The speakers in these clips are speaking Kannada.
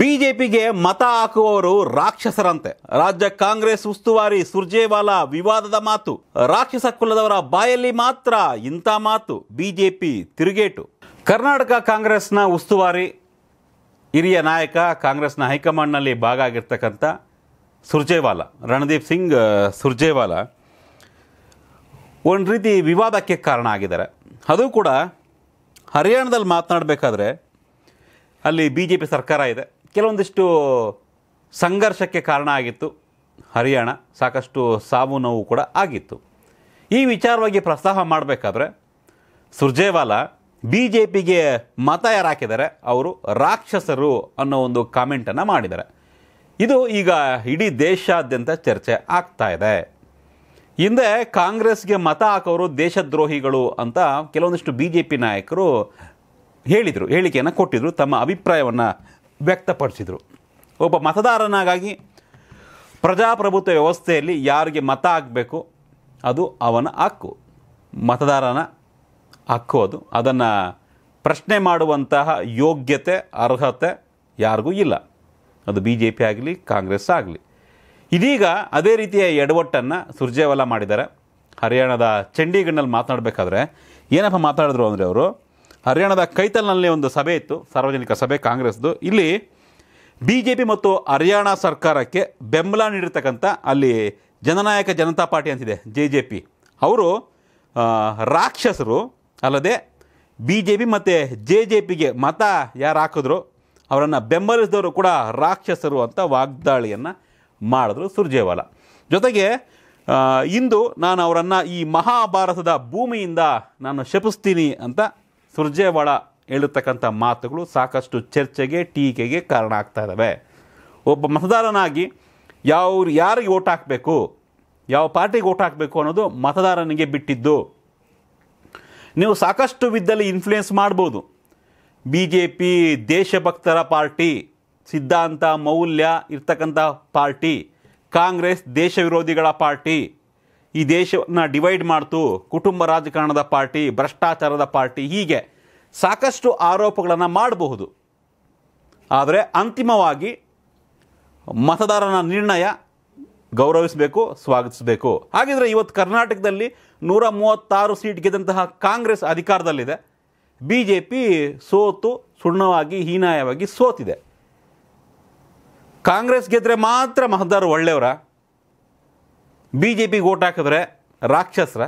ಬಿಜೆಪಿಗೆ ಮತ ಹಾಕುವವರು ರಾಕ್ಷಸರಂತೆ ರಾಜ್ಯ ಕಾಂಗ್ರೆಸ್ ಉಸ್ತುವಾರಿ ಸುರ್ಜೇವಾಲಾ ವಿವಾದದ ಮಾತು ರಾಕ್ಷಸ ಕುಲದವರ ಬಾಯಲ್ಲಿ ಮಾತ್ರ ಇಂಥ ಮಾತು ಬಿಜೆಪಿ ತಿರುಗೇಟು ಕರ್ನಾಟಕ ಕಾಂಗ್ರೆಸ್ನ ಉಸ್ತುವಾರಿ ಹಿರಿಯ ನಾಯಕ ಕಾಂಗ್ರೆಸ್ನ ಹೈಕಮಾಂಡ್ನಲ್ಲಿ ಭಾಗ ಆಗಿರ್ತಕ್ಕಂಥ ಸುರ್ಜೇವಾಲಾ ರಣದೀಪ್ ಸಿಂಗ್ ಸುರ್ಜೇವಾಲಾ ಒಂದು ರೀತಿ ವಿವಾದಕ್ಕೆ ಕಾರಣ ಆಗಿದ್ದಾರೆ ಅದು ಕೂಡ ಹರಿಯಾಣದಲ್ಲಿ ಮಾತನಾಡಬೇಕಾದ್ರೆ ಅಲ್ಲಿ ಬಿ ಜೆ ಪಿ ಸರ್ಕಾರ ಇದೆ ಕೆಲವೊಂದಿಷ್ಟು ಸಂಘರ್ಷಕ್ಕೆ ಕಾರಣ ಆಗಿತ್ತು ಹರಿಯಾಣ ಸಾಕಷ್ಟು ಸಾವು ನೋವು ಕೂಡ ಆಗಿತ್ತು ಈ ವಿಚಾರವಾಗಿ ಪ್ರಸ್ತಾಪ ಮಾಡಬೇಕಾದ್ರೆ ಸುರ್ಜೇವಾಲಾ ಬಿ ಜೆ ಪಿಗೆ ಮತ ಯಾರು ಅವರು ರಾಕ್ಷಸರು ಅನ್ನೋ ಒಂದು ಕಾಮೆಂಟನ್ನು ಮಾಡಿದ್ದಾರೆ ಇದು ಈಗ ಇಡೀ ದೇಶಾದ್ಯಂತ ಚರ್ಚೆ ಆಗ್ತಾ ಇದೆ ಹಿಂದೆ ಕಾಂಗ್ರೆಸ್ಗೆ ಮತ ಹಾಕೋರು ದೇಶದ್ರೋಹಿಗಳು ಅಂತ ಕೆಲವೊಂದಿಷ್ಟು ಬಿ ಜೆ ಪಿ ನಾಯಕರು ಹೇಳಿದರು ಹೇಳಿಕೆಯನ್ನು ಕೊಟ್ಟಿದ್ದರು ತಮ್ಮ ಅಭಿಪ್ರಾಯವನ್ನು ವ್ಯಕ್ತಪಡಿಸಿದರು ಒಬ್ಬ ಮತದಾರನಾಗಾಗಿ ಪ್ರಜಾಪ್ರಭುತ್ವ ವ್ಯವಸ್ಥೆಯಲ್ಲಿ ಯಾರಿಗೆ ಮತ ಹಾಕಬೇಕು ಅದು ಅವನ ಹಕ್ಕು ಮತದಾರನ ಹಕ್ಕು ಅದು ಅದನ್ನು ಪ್ರಶ್ನೆ ಮಾಡುವಂತಹ ಯೋಗ್ಯತೆ ಅರ್ಹತೆ ಯಾರಿಗೂ ಇಲ್ಲ ಅದು ಬಿ ಜೆ ಪಿ ಆಗಲಿ ಕಾಂಗ್ರೆಸ್ ಆಗಲಿ ಇದೀಗ ಅದೇ ರೀತಿಯ ಎಡವಟ್ಟನ್ನು ಸುರ್ಜೇವಾಲಾ ಮಾಡಿದ್ದಾರೆ ಹರಿಯಾಣದ ಚಂಡೀಗಢನಲ್ಲಿ ಮಾತನಾಡಬೇಕಾದ್ರೆ ಏನಪ್ಪ ಮಾತಾಡಿದ್ರು ಅಂದರೆ ಅವರು ಹರಿಯಾಣದ ಕೈತಲ್ನಲ್ಲಿ ಒಂದು ಸಭೆ ಇತ್ತು ಸಾರ್ವಜನಿಕ ಸಭೆ ಕಾಂಗ್ರೆಸ್ದು ಇಲ್ಲಿ ಬಿ ಜೆ ಪಿ ಮತ್ತು ಹರಿಯಾಣ ಸರ್ಕಾರಕ್ಕೆ ಬೆಂಬಲ ನೀಡಿರ್ತಕ್ಕಂಥ ಅಲ್ಲಿ ಜನನಾಯಕ ಜನತಾ ಪಾರ್ಟಿ ಅಂತಿದೆ ಜೆ ಜೆ ಪಿ ಅವರು ರಾಕ್ಷಸರು ಅಲ್ಲದೆ ಬಿ ಜೆ ಪಿ ಮತ್ತು ಜೆ ಜೆ ಪಿಗೆ ಮತ ಯಾರು ಹಾಕಿದ್ರು ಅವರನ್ನು ಬೆಂಬಲಿಸಿದವರು ಕೂಡ ರಾಕ್ಷಸರು ಅಂತ ವಾಗ್ದಾಳಿಯನ್ನು ಮಾಡಿದ್ರು ಸುರ್ಜೇವಾಲ ಜೊತೆಗೆ ಇಂದು ನಾನು ಅವರನ್ನು ಈ ಮಹಾಭಾರತದ ಭೂಮಿಯಿಂದ ನಾನು ಶಪಿಸ್ತೀನಿ ಅಂತ ಸುರ್ಜೇವಾಳ ಹೇಳಿರ್ತಕ್ಕಂಥ ಮಾತುಗಳು ಸಾಕಷ್ಟು ಚರ್ಚೆಗೆ ಟೀಕೆಗೆ ಕಾರಣ ಆಗ್ತಾ ಇದ್ದಾವೆ ಒಬ್ಬ ಮತದಾರನಾಗಿ ಯಾವ ಯಾರಿಗೆ ಓಟ್ ಹಾಕಬೇಕು ಯಾವ ಪಾರ್ಟಿಗೆ ಓಟ್ ಹಾಕಬೇಕು ಅನ್ನೋದು ಮತದಾರನಿಗೆ ಬಿಟ್ಟಿದ್ದು ನೀವು ಸಾಕಷ್ಟು ವಿದ್ದಲ್ಲಿ ಇನ್ಫ್ಲುಯೆನ್ಸ್ ಮಾಡ್ಬೋದು ಬಿ ಜೆ ಪಿ ದೇಶಭಕ್ತರ ಪಾರ್ಟಿ ಸಿದ್ಧಾಂತ ಮೌಲ್ಯ ಇರ್ತಕ್ಕಂಥ ಪಾರ್ಟಿ ಕಾಂಗ್ರೆಸ್ ದೇಶ ವಿರೋಧಿಗಳ ಪಾರ್ಟಿ ಈ ದೇಶವನ್ನು ಡಿವೈಡ್ ಮಾಡ್ತು ಕುಟುಂಬ ರಾಜಕಾರಣದ ಪಾರ್ಟಿ ಭ್ರಷ್ಟಾಚಾರದ ಪಾರ್ಟಿ ಹೀಗೆ ಸಾಕಷ್ಟು ಆರೋಪಗಳನ್ನು ಮಾಡಬಹುದು ಆದರೆ ಅಂತಿಮವಾಗಿ ಮತದಾರನ ನಿರ್ಣಯ ಗೌರವಿಸಬೇಕು ಸ್ವಾಗತಿಸಬೇಕು ಹಾಗಿದ್ರೆ ಇವತ್ತು ಕರ್ನಾಟಕದಲ್ಲಿ ನೂರ ಮೂವತ್ತಾರು ಸೀಟ್ ಗೆದ್ದಂತಹ ಕಾಂಗ್ರೆಸ್ ಅಧಿಕಾರದಲ್ಲಿದೆ ಬಿ ಜೆ ಪಿ ಸೋತು ಸುಣ್ಣವಾಗಿ ಹೀನಾಯವಾಗಿ ಸೋತಿದೆ ಕಾಂಗ್ರೆಸ್ ಗೆದ್ದರೆ ಮಾತ್ರ ಮತದಾರರು ಒಳ್ಳೆಯವರ ಬಿ ಜೆ ಪಿಗೆ ಓಟ್ ಹಾಕಿದ್ರೆ ರಾಕ್ಷಸರ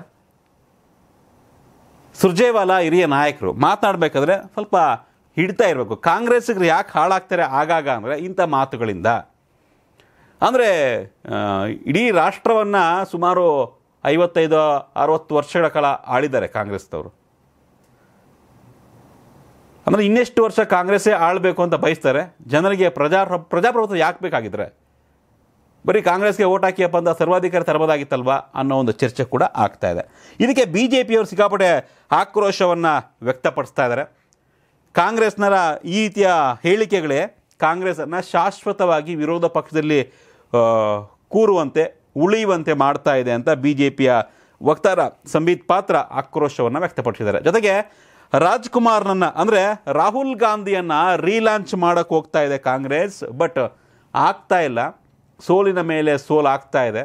ಸುರ್ಜೇವಾಲಾ ಹಿರಿಯ ನಾಯಕರು ಮಾತನಾಡಬೇಕಾದ್ರೆ ಸ್ವಲ್ಪ ಹಿಡ್ತಾ ಇರಬೇಕು ಕಾಂಗ್ರೆಸ್ಗೆ ಯಾಕೆ ಹಾಳಾಗ್ತಾರೆ ಆಗಾಗ ಅಂದರೆ ಇಂಥ ಮಾತುಗಳಿಂದ ಅಂದರೆ ಇಡೀ ರಾಷ್ಟ್ರವನ್ನು ಸುಮಾರು ಐವತ್ತೈದು ಅರವತ್ತು ವರ್ಷಗಳ ಕಾಲ ಆಳಿದ್ದಾರೆ ಕಾಂಗ್ರೆಸ್ದವರು ಅಂದರೆ ಇನ್ನೆಷ್ಟು ವರ್ಷ ಕಾಂಗ್ರೆಸ್ಸೇ ಆಳಬೇಕು ಅಂತ ಬಯಸ್ತಾರೆ ಜನರಿಗೆ ಪ್ರಜಾ ಪ್ರಜಾಪ್ರಭುತ್ವ ಯಾಕೆ ಬೇಕಾಗಿದ್ರೆ ಬರೀ ಕಾಂಗ್ರೆಸ್ಗೆ ಓಟ್ ಹಾಕಿಯಪ್ಪ ಅಂತ ಸರ್ವಾಧಿಕಾರಿ ತರಬೋದಾಗಿತ್ತಲ್ವಾ ಅನ್ನೋ ಒಂದು ಚರ್ಚೆ ಕೂಡ ಆಗ್ತಾ ಇದೆ ಇದಕ್ಕೆ ಬಿ ಜೆ ಪಿಯವರು ಸಿಕ್ಕಾಪಟ್ಟೆ ಆಕ್ರೋಶವನ್ನು ವ್ಯಕ್ತಪಡಿಸ್ತಾ ಇದ್ದಾರೆ ಕಾಂಗ್ರೆಸ್ನರ ಈ ರೀತಿಯ ಹೇಳಿಕೆಗಳೇ ಕಾಂಗ್ರೆಸನ್ನು ಶಾಶ್ವತವಾಗಿ ವಿರೋಧ ಪಕ್ಷದಲ್ಲಿ ಕೂರುವಂತೆ ಉಳಿಯುವಂತೆ ಮಾಡ್ತಾ ಇದೆ ಅಂತ ಬಿ ಜೆ ಪಿಯ ವಕ್ತಾರ ಸಂಬೀತ್ ಪಾತ್ರ ಆಕ್ರೋಶವನ್ನು ವ್ಯಕ್ತಪಡಿಸಿದ್ದಾರೆ ಜೊತೆಗೆ ರಾಜ್ಕುಮಾರ್ನನ್ನು ಅಂದರೆ ರಾಹುಲ್ ಗಾಂಧಿಯನ್ನು ರೀಲಾಂಚ್ ಮಾಡೋಕ್ಕೆ ಹೋಗ್ತಾ ಇದೆ ಕಾಂಗ್ರೆಸ್ ಬಟ್ ಆಗ್ತಾ ಇಲ್ಲ ಸೋಲಿನ ಮೇಲೆ ಸೋಲಾಗ್ತಾ ಇದೆ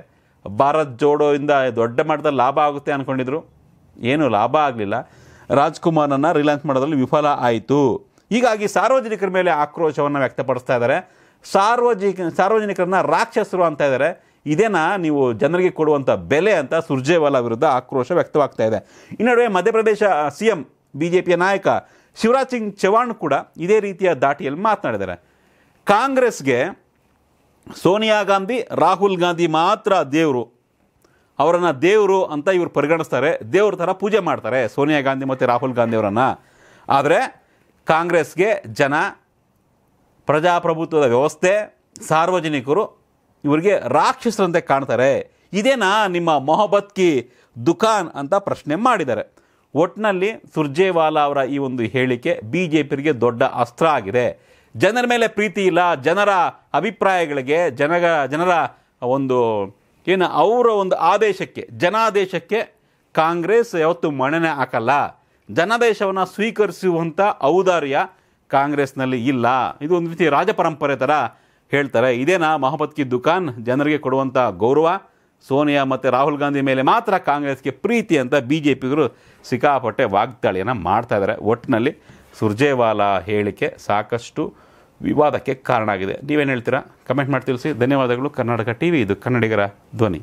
ಭಾರತ್ ಜೋಡೋಯಿಂದ ದೊಡ್ಡ ಮಟ್ಟದಲ್ಲಿ ಲಾಭ ಆಗುತ್ತೆ ಅಂದ್ಕೊಂಡಿದ್ರು ಏನು ಲಾಭ ಆಗಲಿಲ್ಲ ರಾಜ್ಕುಮಾರನ್ನು ರಿಲಯನ್ಸ್ ಮಾಡೋದ್ರಲ್ಲಿ ವಿಫಲ ಆಯಿತು ಹೀಗಾಗಿ ಸಾರ್ವಜನಿಕರ ಮೇಲೆ ಆಕ್ರೋಶವನ್ನು ವ್ಯಕ್ತಪಡಿಸ್ತಾ ಇದ್ದಾರೆ ಸಾರ್ವಜನಿಕ ಸಾರ್ವಜನಿಕರನ್ನ ರಾಕ್ಷಸರು ಅಂತ ಇದ್ದಾರೆ ಇದೇನಾ ನೀವು ಜನರಿಗೆ ಕೊಡುವಂಥ ಬೆಲೆ ಅಂತ ಸುರ್ಜೇವಾಲಾ ವಿರುದ್ಧ ಆಕ್ರೋಶ ವ್ಯಕ್ತವಾಗ್ತಾ ಇದೆ ಈ ನಡುವೆ Madhya Pradesh C M B J ಪಿಯ ನಾಯಕ ಶಿವರಾಜ್ ಸಿಂಗ್ ಚೌಹಾಣ್ ಕೂಡ ಇದೇ ರೀತಿಯ ದಾಟಿಯಲ್ಲಿ ಮಾತನಾಡಿದ್ದಾರೆ ಕಾಂಗ್ರೆಸ್ಗೆ ಸೋನಿಯಾ ಗಾಂಧಿ ರಾಹುಲ್ ಗಾಂಧಿ ಮಾತ್ರ ದೇವರು ಅವರನ್ನು ದೇವರು ಅಂತ ಇವರು ಪರಿಗಣಿಸ್ತಾರೆ ದೇವ್ರ ಥರ ಪೂಜೆ ಮಾಡ್ತಾರೆ ಸೋನಿಯಾ ಗಾಂಧಿ ಮತ್ತು ರಾಹುಲ್ ಗಾಂಧಿ ಅವರನ್ನು ಆದರೆ ಕಾಂಗ್ರೆಸ್ಗೆ ಜನ ಪ್ರಜಾಪ್ರಭುತ್ವದ ವ್ಯವಸ್ಥೆ ಸಾರ್ವಜನಿಕರು ಇವರಿಗೆ ರಾಕ್ಷಸರಂತೆ ಕಾಣ್ತಾರೆ ಇದೇನಾ ನಿಮ್ಮ ಮೊಹಬತ್ ಕಿ ದುಖಾನ್ ಅಂತ ಪ್ರಶ್ನೆ ಮಾಡಿದ್ದಾರೆ ಒಟ್ಟಿನಲ್ಲಿ ಸುರ್ಜೇವಾಲಾ ಅವರ ಈ ಒಂದು ಹೇಳಿಕೆ ಬಿ ಜೆ ಪಿರಿಗೆ ದೊಡ್ಡ ಅಸ್ತ್ರ ಆಗಿದೆ ಜನರ ಮೇಲೆ ಪ್ರೀತಿ ಇಲ್ಲ ಜನರ ಅಭಿಪ್ರಾಯಗಳಿಗೆ ಜನಗ ಜನರ ಒಂದು ಏನು ಅವರ ಒಂದು ಆದೇಶಕ್ಕೆ ಜನಾದೇಶಕ್ಕೆ ಕಾಂಗ್ರೆಸ್ ಯಾವತ್ತು ಮಣನೆ ಹಾಕಲ್ಲ ಜನಾದೇಶವನ್ನು ಸ್ವೀಕರಿಸುವಂಥ ಔದಾರ್ಯ ಕಾಂಗ್ರೆಸ್ನಲ್ಲಿ ಇಲ್ಲ ಇದು ಒಂದು ರೀತಿ ರಾಜಪರಂಪರೆ ಥರ ಹೇಳ್ತಾರೆ ಇದೇನಾ ಮಹಮ್ಮದ್ ಕಿ ಜನರಿಗೆ ಕೊಡುವಂಥ ಗೌರವ ಸೋನಿಯಾ ಮತ್ತು ರಾಹುಲ್ ಗಾಂಧಿ ಮೇಲೆ ಮಾತ್ರ ಕಾಂಗ್ರೆಸ್ಗೆ ಪ್ರೀತಿ ಅಂತ ಬಿ ಜೆ ಪಿಗರು ಸಿಕ್ಕಾಪಟ್ಟೆ ವಾಗ್ದಾಳಿಯನ್ನು ಮಾಡ್ತಾ ಇದ್ದಾರೆ ಒಟ್ಟಿನಲ್ಲಿ ಸುರ್ಜೇವಾಲಾ ಹೇಳಿಕೆ ಸಾಕಷ್ಟು ವಿವಾದಕ್ಕೆ ಕಾರಣ ಆಗಿದೆ ನೀವೇನು ಹೇಳ್ತೀರಾ ಕಮೆಂಟ್ ಮಾಡಿ ತಿಳಿಸಿ ಧನ್ಯವಾದಗಳು ಕರ್ನಾಟಕ ಟಿ ಇದು ಕನ್ನಡಿಗರ ಧ್ವನಿ